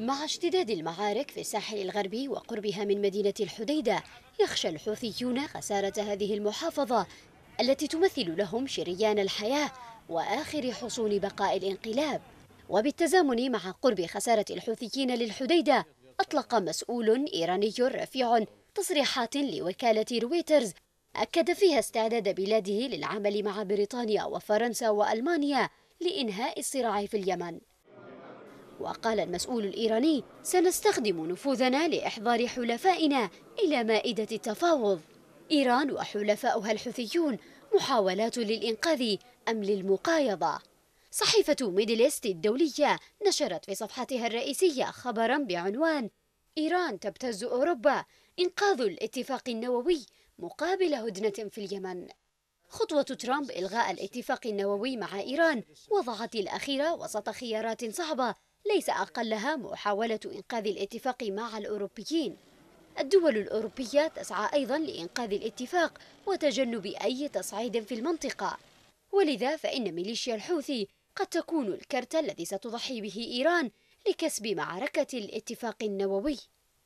مع اشتداد المعارك في الساحل الغربي وقربها من مدينة الحديدة يخشى الحوثيون خسارة هذه المحافظة التي تمثل لهم شريان الحياة وآخر حصون بقاء الانقلاب وبالتزامن مع قرب خسارة الحوثيين للحديدة أطلق مسؤول إيراني رفيع تصريحات لوكالة رويترز أكد فيها استعداد بلاده للعمل مع بريطانيا وفرنسا وألمانيا لإنهاء الصراع في اليمن وقال المسؤول الإيراني سنستخدم نفوذنا لإحضار حلفائنا إلى مائدة التفاوض إيران وحلفاؤها الحوثيون محاولات للإنقاذ أم للمقايضة صحيفة ميدلست الدولية نشرت في صفحتها الرئيسية خبرا بعنوان إيران تبتز أوروبا إنقاذ الاتفاق النووي مقابل هدنة في اليمن خطوة ترامب إلغاء الاتفاق النووي مع إيران وضعت الأخيرة وسط خيارات صعبة ليس أقلها محاولة إنقاذ الاتفاق مع الأوروبيين الدول الأوروبية تسعى أيضا لإنقاذ الاتفاق وتجنب أي تصعيد في المنطقة ولذا فإن ميليشيا الحوثي قد تكون الكرت الذي ستضحي به إيران لكسب معركة الاتفاق النووي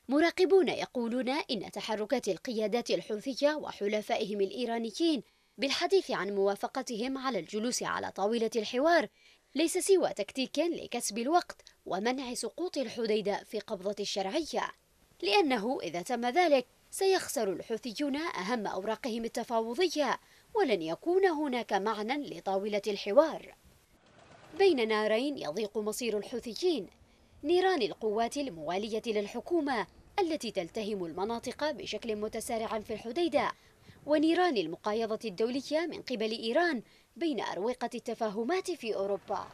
مراقبون يقولون إن تحركات القيادات الحوثية وحلفائهم الإيرانيين بالحديث عن موافقتهم على الجلوس على طاولة الحوار ليس سوى تكتيك لكسب الوقت ومنع سقوط الحديدة في قبضة الشرعية لأنه إذا تم ذلك سيخسر الحوثيون أهم أوراقهم التفاوضية ولن يكون هناك معنى لطاولة الحوار بين نارين يضيق مصير الحوثيين نيران القوات الموالية للحكومة التي تلتهم المناطق بشكل متسارع في الحديدة ونيران المقايضة الدولية من قبل إيران بين أروقة التفاهمات في أوروبا